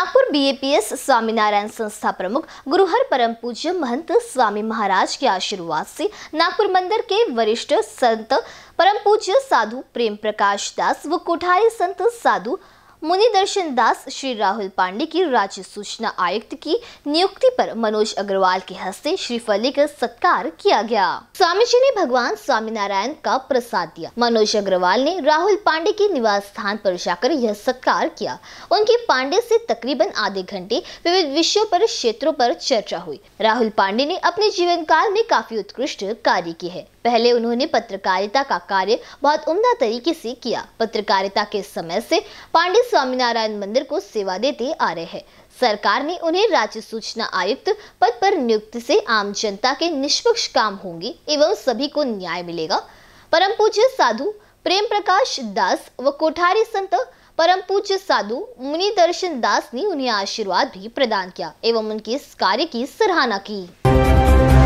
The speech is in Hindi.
नागपुर बीएपीएस स्वामीनारायण संस्था प्रमुख गुरुहर परम पूज्य महंत स्वामी महाराज के आशीर्वाद से नागपुर मंदिर के वरिष्ठ संत परम पूज्य साधु प्रेम प्रकाश दास व कोठारी संत साधु मुनि दर्शन दास श्री राहुल पांडे की राज्य सूचना आयुक्त की नियुक्ति पर मनोज अग्रवाल के हस्ते फली का सत्कार किया गया स्वामी जी ने भगवान स्वामी नारायण का प्रसाद दिया मनोज अग्रवाल ने राहुल पांडे के निवास स्थान पर जाकर यह सत्कार किया उनके पांडे से तकरीबन आधे घंटे विविध विषयों पर क्षेत्रों पर चर्चा हुई राहुल पांडे ने अपने जीवन काल में काफी उत्कृष्ट कार्य किए है पहले उन्होंने पत्रकारिता का कार्य बहुत उम्दा तरीके से किया पत्रकारिता के समय से पांडे स्वामीनारायण मंदिर को सेवा देते आ रहे हैं सरकार ने उन्हें राज्य सूचना आयुक्त पद पर नियुक्ति से आम जनता के निष्पक्ष काम होंगे एवं सभी को न्याय मिलेगा परम पूज्य साधु प्रेम प्रकाश दास व कोठारी संत परम पूज्य साधु मुनि दर्शन दास ने उन्हें आशीर्वाद भी प्रदान किया एवं उनके इस कार्य की सराहना की